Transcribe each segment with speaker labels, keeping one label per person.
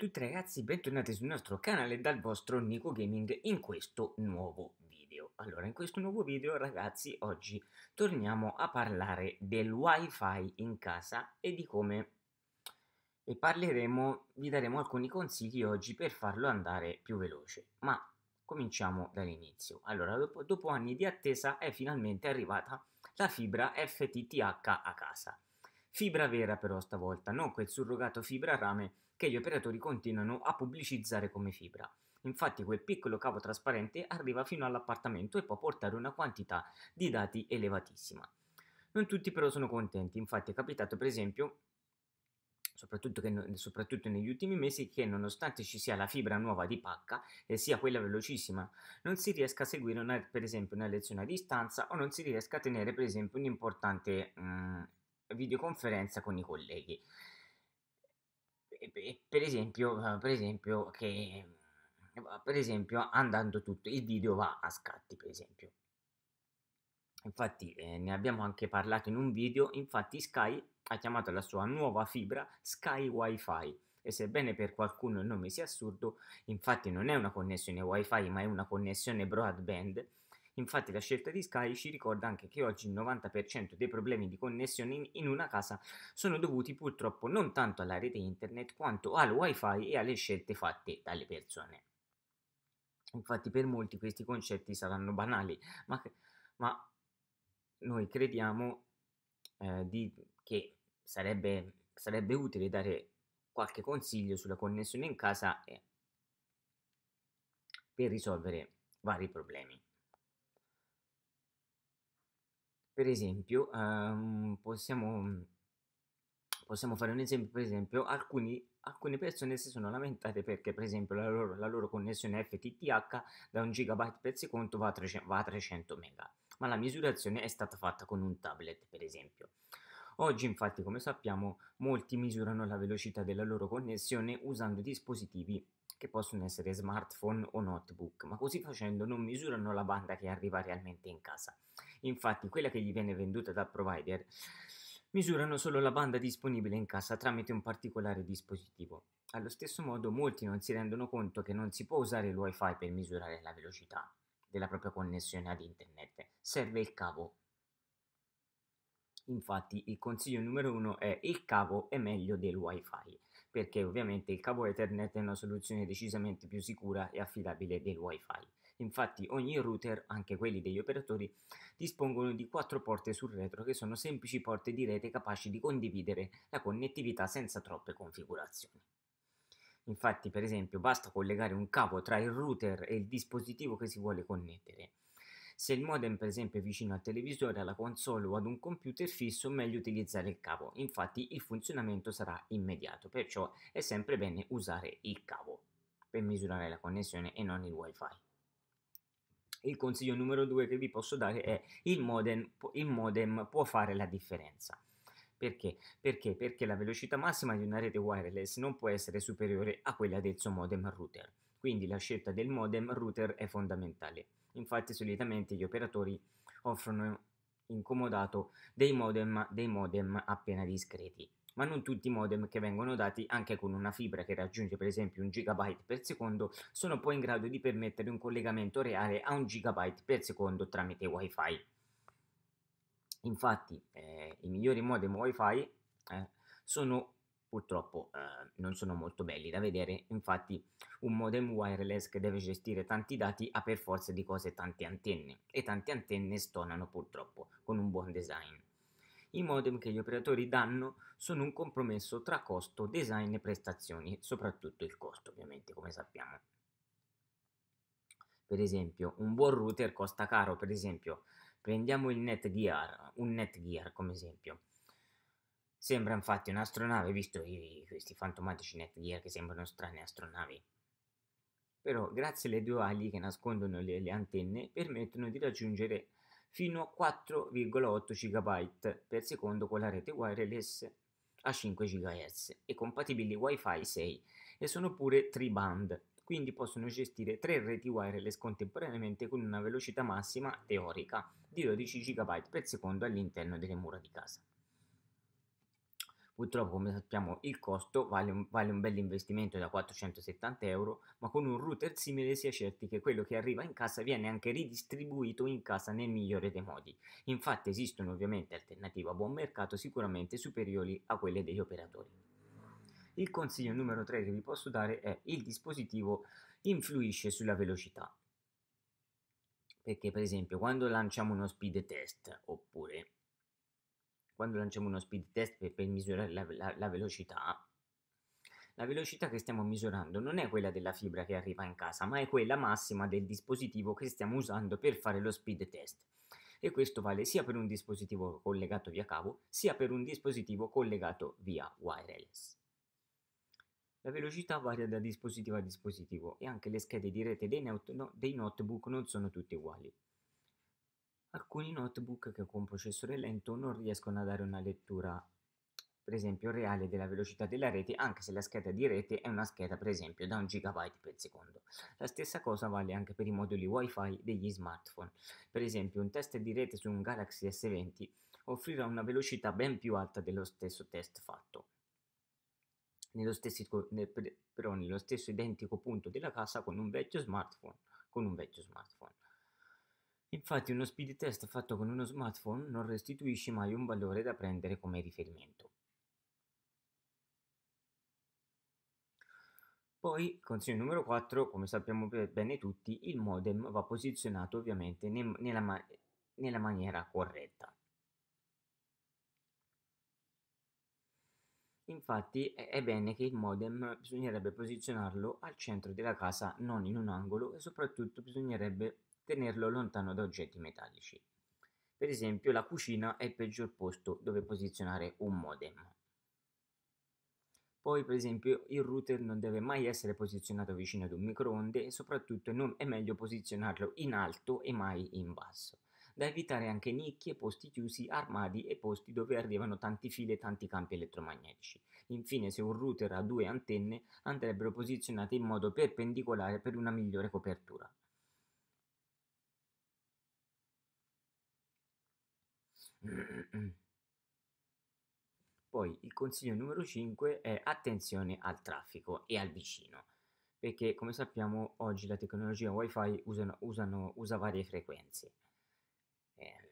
Speaker 1: tutti ragazzi, bentornati sul nostro canale dal vostro Nico Gaming in questo nuovo video. Allora, in questo nuovo video ragazzi, oggi torniamo a parlare del wifi in casa e di come e parleremo, vi daremo alcuni consigli oggi per farlo andare più veloce. Ma cominciamo dall'inizio. Allora, dopo, dopo anni di attesa è finalmente arrivata la fibra FTTH a casa. Fibra vera però stavolta, non quel surrogato fibra rame che gli operatori continuano a pubblicizzare come fibra. Infatti quel piccolo cavo trasparente arriva fino all'appartamento e può portare una quantità di dati elevatissima. Non tutti però sono contenti, infatti è capitato per esempio, soprattutto, che, soprattutto, negli ultimi mesi, che nonostante ci sia la fibra nuova di pacca e sia quella velocissima, non si riesca a seguire una, per esempio una lezione a distanza o non si riesca a tenere per esempio un'importante mh, mm, videoconferenza con i colleghi per esempio, eh, per esempio, che, mm, eh, per esempio andando tutto il video va a scatti per esempio infatti eh, ne abbiamo anche parlato in un video infatti Sky ha chiamato la sua nuova fibra Sky WiFi. e sebbene per qualcuno il nome sia assurdo infatti non è una connessione WiFi, ma è una connessione broadband Infatti la scelta di Sky ci ricorda anche che oggi il 90% dei problemi di connessione in una casa sono dovuti purtroppo non tanto alla rete internet quanto al wifi e alle scelte fatte dalle persone. Infatti per molti questi concetti saranno banali, ma, ma noi crediamo eh, di, che sarebbe, sarebbe, utile dare qualche consiglio sulla connessione in casa eh, per risolvere vari problemi. Per esempio, ehm, possiamo, possiamo, fare un esempio, per esempio, alcuni, alcune persone si sono lamentate perché, per esempio, la loro, la loro connessione FTTH da 1 GB per secondo va a, 300, va a 300 MB, ma la misurazione è stata fatta con un tablet, per esempio. Oggi infatti, come sappiamo, molti misurano la velocità della loro connessione usando dispositivi che possono essere smartphone o notebook, ma così facendo non misurano la banda che arriva realmente in casa. Infatti, quella che gli viene venduta dal provider misurano solo la banda disponibile in casa tramite un particolare dispositivo. Allo stesso modo, molti non si rendono conto che non si può usare il wifi per misurare la velocità della propria connessione ad internet, serve il cavo. Infatti, il consiglio numero uno è il cavo è meglio del wifi, perché ovviamente il cavo Ethernet è una soluzione decisamente più sicura e affidabile del wifi. Infatti ogni router, anche quelli degli operatori, dispongono di quattro porte sul retro che sono semplici porte di rete capaci di condividere la connettività senza troppe configurazioni. Infatti, per esempio, basta collegare un cavo tra il router e il dispositivo che si vuole connettere. Se il modem, per esempio, è vicino al televisore, alla console o ad un computer fisso, meglio utilizzare il cavo. Infatti, il funzionamento sarà immediato, perciò è sempre bene usare il cavo per misurare la connessione e non il wifi il consiglio numero due che vi posso dare è il modem, il modem può fare la differenza. Perché? Perché? Perché la velocità massima di una rete wireless non può essere superiore a quella del suo modem router. Quindi la scelta del modem router è fondamentale. Infatti solitamente gli operatori offrono incomodato dei modem, dei modem appena discreti ma non tutti i modem che vengono dati anche con una fibra che raggiunge per esempio un gigabyte per secondo sono poi in grado di permettere un collegamento reale a un gigabyte per secondo tramite wifi. Infatti eh, i migliori modem wifi eh, sono purtroppo eh, non sono molto belli da vedere, infatti un modem wireless che deve gestire tanti dati ha per forza di cose tante antenne e tante antenne stonano purtroppo con un buon design i modem che gli operatori danno sono un compromesso tra costo, design e prestazioni, soprattutto il costo ovviamente come sappiamo. Per esempio un buon router costa caro, per esempio prendiamo il Netgear, un Netgear come esempio. Sembra infatti un'astronave, visto i, questi fantomatici Netgear che sembrano strane astronavi. Però grazie alle due ali che nascondono le, le antenne permettono di raggiungere fino a 4,8 GB per secondo con la rete wireless a 5 GHz e compatibili Wi-Fi 6 e sono pure tri-band, quindi possono gestire tre reti wireless contemporaneamente con una velocità massima teorica di 12 GB per secondo all'interno delle mura di casa. Purtroppo, come sappiamo, il costo vale un, vale un bel investimento da 470 euro, ma con un router simile si è certi che quello che arriva in casa viene anche ridistribuito in casa nel migliore dei modi. Infatti esistono ovviamente alternative a buon mercato sicuramente superiori a quelle degli operatori. Il consiglio numero 3 che vi posso dare è il dispositivo influisce sulla velocità. Perché per esempio quando lanciamo uno speed test oppure quando lanciamo uno speed test per, per misurare la, la, la velocità, la velocità che stiamo misurando non è quella della fibra che arriva in casa, ma è quella massima del dispositivo che stiamo usando per fare lo speed test. E questo vale sia per un dispositivo collegato via cavo, sia per un dispositivo collegato via wireless. La velocità varia da dispositivo a dispositivo e anche le schede di rete dei, not- dei notebook non sono tutte uguali alcuni notebook che con processore lento non riescono a dare una lettura per esempio reale della velocità della rete anche se la scheda di rete è una scheda per esempio da 1 gigabyte per secondo la stessa cosa vale anche per i moduli wifi degli smartphone per esempio un test di rete su un Galaxy S20 offrirà una velocità ben più alta dello stesso test fatto nello stesso, però nello stesso identico punto della casa con un vecchio smartphone con un vecchio smartphone Infatti uno speed test fatto con uno smartphone non restituisce mai un valore da prendere come riferimento. Poi, consiglio numero 4, come sappiamo bene tutti, il modem va posizionato ovviamente ne nella, ma nella maniera corretta. Infatti è bene che il modem bisognerebbe posizionarlo al centro della casa, non in un angolo e soprattutto bisognerebbe tenerlo lontano da oggetti metallici. Per esempio, la cucina è il peggior posto dove posizionare un modem. Poi, per esempio, il router non deve mai essere posizionato vicino ad un microonde e soprattutto non è meglio posizionarlo in alto e mai in basso. Da evitare anche nicchie, posti chiusi, armadi e posti dove arrivano tanti fili e tanti campi elettromagnetici. Infine, se un router ha due antenne, andrebbero posizionate in modo perpendicolare per una migliore copertura. Poi il consiglio numero 5 è attenzione al traffico e al vicino, perché come sappiamo oggi la tecnologia wifi usano, usano, usa varie frequenze. Ehm,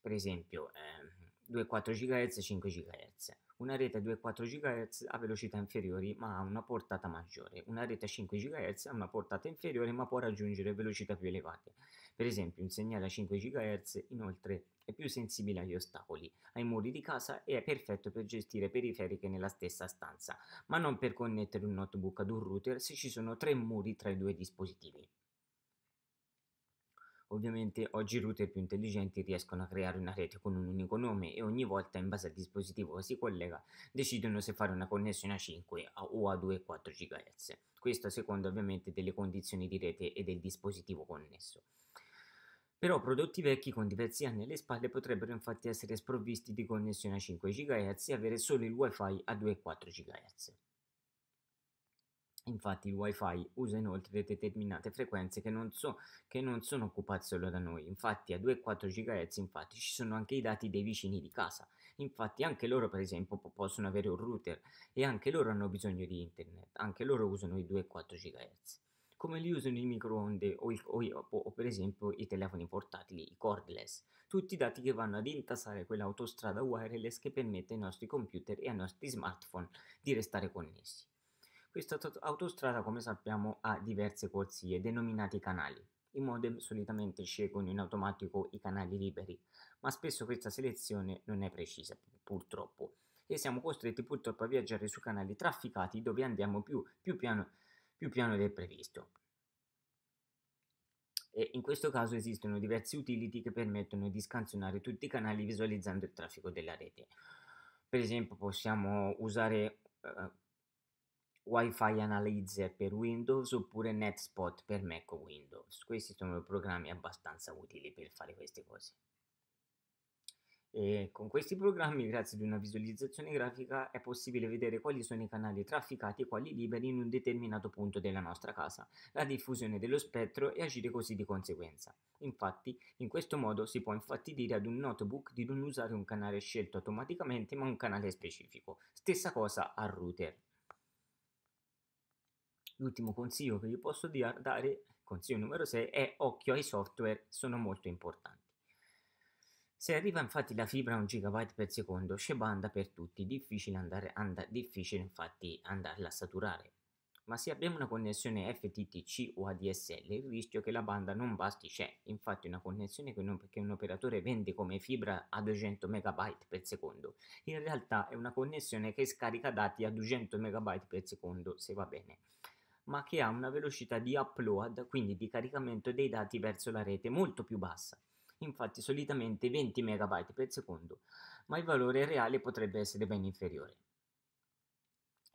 Speaker 1: per esempio eh, 2,4 GHz e 5 GHz. Una rete 2,4 GHz ha velocità inferiori ma ha una portata maggiore. Una rete 5 GHz ha una portata inferiore ma può raggiungere velocità più elevate. Per esempio, un segnale a 5 GHz inoltre è più sensibile agli ostacoli, ai muri di casa e è perfetto per gestire periferiche nella stessa stanza, ma non per connettere un notebook ad un router se ci sono tre muri tra i due dispositivi. Ovviamente oggi i router più intelligenti riescono a creare una rete con un unico nome e ogni volta in base al dispositivo che si collega decidono se fare una connessione a 5 o a 2 4 GHz. Questo a seconda ovviamente delle condizioni di rete e del dispositivo connesso. Però prodotti vecchi con diversi anni alle spalle potrebbero infatti essere sprovvisti di connessione a 5 GHz e avere solo il WiFi a 2,4 GHz. Infatti il WiFi usa inoltre determinate frequenze che non, so, che non sono occupate solo da noi. Infatti a 2,4 GHz infatti, ci sono anche i dati dei vicini di casa. Infatti anche loro per esempio possono avere un router e anche loro hanno bisogno di internet. Anche loro usano i 2,4 GHz come li usano i microonde o, il, o, o, per esempio i telefoni portatili, i cordless, tutti i dati che vanno ad intasare quell'autostrada wireless che permette ai nostri computer e ai nostri smartphone di restare connessi. Questa autostrada, come sappiamo, ha diverse corsie denominate canali. I modem solitamente scelgono in automatico i canali liberi, ma spesso questa selezione non è precisa, purtroppo, e siamo costretti purtroppo a viaggiare su canali trafficati dove andiamo più, più piano più piano del previsto. E in questo caso esistono diversi utility che permettono di scansionare tutti i canali visualizzando il traffico della rete. Per esempio possiamo usare uh, Wi-Fi Analyzer per Windows oppure NetSpot per Mac o Windows. Questi sono programmi abbastanza utili per fare queste cose. E con questi programmi, grazie ad una visualizzazione grafica, è possibile vedere quali sono i canali trafficati e quali liberi in un determinato punto della nostra casa, la diffusione dello spettro e agire così di conseguenza. Infatti, in questo modo si può infatti dire ad un notebook di non usare un canale scelto automaticamente ma un canale specifico. Stessa cosa al router. L'ultimo consiglio che vi posso dare, consiglio numero 6, è occhio ai software, sono molto importanti. Se arriva infatti la fibra a 1 GB per secondo, c'è banda per tutti, difficile, andare, and- difficile infatti andarla a saturare. Ma se abbiamo una connessione FTTC o ADSL, il rischio che la banda non basti c'è. Infatti una connessione che, non, che un operatore vende come fibra a 200 MB per secondo, in realtà è una connessione che scarica dati a 200 MB per secondo, se va bene ma che ha una velocità di upload, quindi di caricamento dei dati verso la rete molto più bassa infatti solitamente 20 MB per secondo, ma il valore reale potrebbe essere ben inferiore.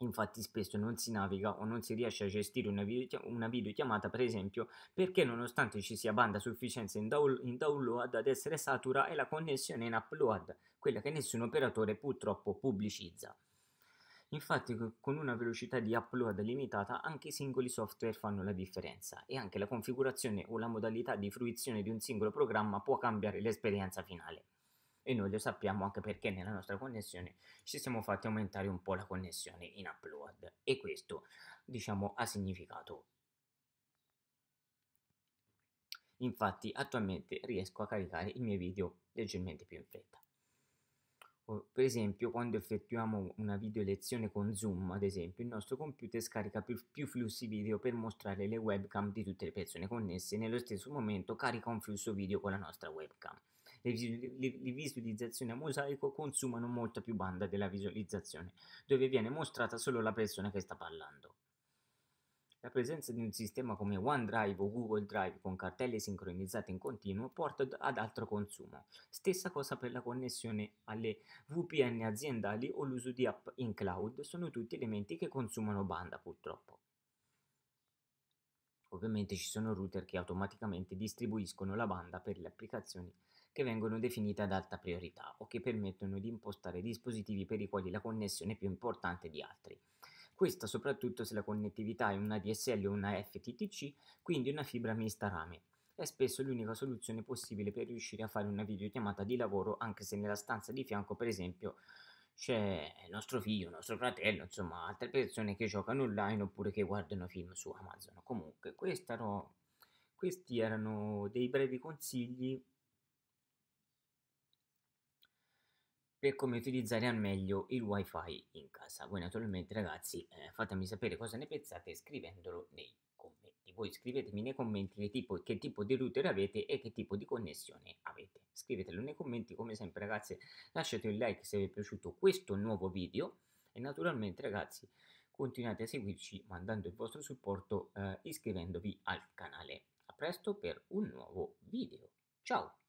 Speaker 1: Infatti spesso non si naviga o non si riesce a gestire una, video, una videochiamata, per esempio, perché nonostante ci sia banda a sufficienza in, down, in, download ad essere satura è la connessione in upload, quella che nessun operatore purtroppo pubblicizza. Infatti con una velocità di upload limitata anche i singoli software fanno la differenza e anche la configurazione o la modalità di fruizione di un singolo programma può cambiare l'esperienza finale. E noi lo sappiamo anche perché nella nostra connessione ci siamo fatti aumentare un po' la connessione in upload e questo diciamo ha significato Infatti attualmente riesco a caricare i miei video leggermente più in fretta per esempio, quando effettuiamo una video lezione con Zoom, ad esempio, il nostro computer scarica più, più, flussi video per mostrare le webcam di tutte le persone connesse e nello stesso momento carica un flusso video con la nostra webcam. Le, le, le visualizzazioni a mosaico consumano molta più banda della visualizzazione, dove viene mostrata solo la persona che sta parlando. La presenza di un sistema come OneDrive o Google Drive con cartelle sincronizzate in continuo porta ad altro consumo. Stessa cosa per la connessione alle VPN aziendali o l'uso di app in cloud, sono tutti elementi che consumano banda purtroppo. Ovviamente ci sono router che automaticamente distribuiscono la banda per le applicazioni che vengono definite ad alta priorità o che permettono di impostare dispositivi per i quali la connessione è più importante di altri. Questa soprattutto se la connettività è una DSL o una FTTC, quindi una fibra mista rame. È spesso l'unica soluzione possibile per riuscire a fare una videochiamata di lavoro, anche se nella stanza di fianco, per esempio, c'è nostro figlio, nostro fratello, insomma, altre persone che giocano online oppure che guardano film su Amazon. Comunque, questa ro- questi erano dei brevi consigli per come utilizzare al meglio il wifi in casa. Voi naturalmente ragazzi eh, fatemi sapere cosa ne pensate scrivendolo nei commenti. Voi scrivetemi nei commenti che tipo, che tipo di router avete e che tipo di connessione avete. Scrivetelo nei commenti come sempre ragazzi lasciate un like se vi è piaciuto questo nuovo video e naturalmente ragazzi continuate a seguirci mandando il vostro supporto eh, iscrivendovi al canale. A presto per un nuovo video. Ciao!